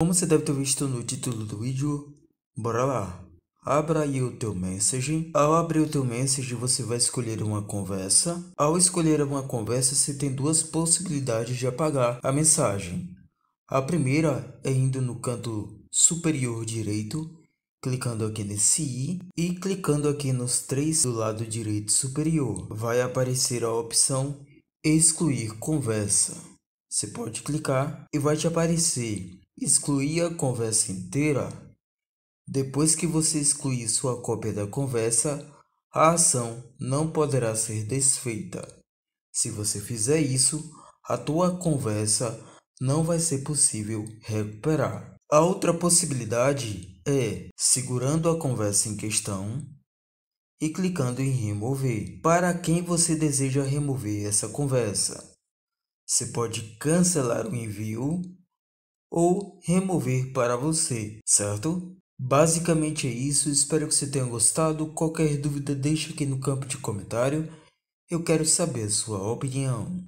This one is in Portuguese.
Como você deve ter visto no título do vídeo, bora lá! Abra aí o teu message. Ao abrir o teu message, você vai escolher uma conversa. Ao escolher uma conversa, você tem duas possibilidades de apagar a mensagem. A primeira é indo no canto superior direito, clicando aqui nesse i e clicando aqui nos três do lado direito superior. Vai aparecer a opção excluir conversa. Você pode clicar e vai te aparecer Excluir a conversa inteira. Depois que você excluir sua cópia da conversa, a ação não poderá ser desfeita. Se você fizer isso, a tua conversa não vai ser possível recuperar. A outra possibilidade é segurando a conversa em questão e clicando em remover. Para quem você deseja remover essa conversa, você pode cancelar o envio ou remover para você, certo? Basicamente é isso, espero que você tenha gostado. Qualquer dúvida deixa aqui no campo de comentário. Eu quero saber sua opinião.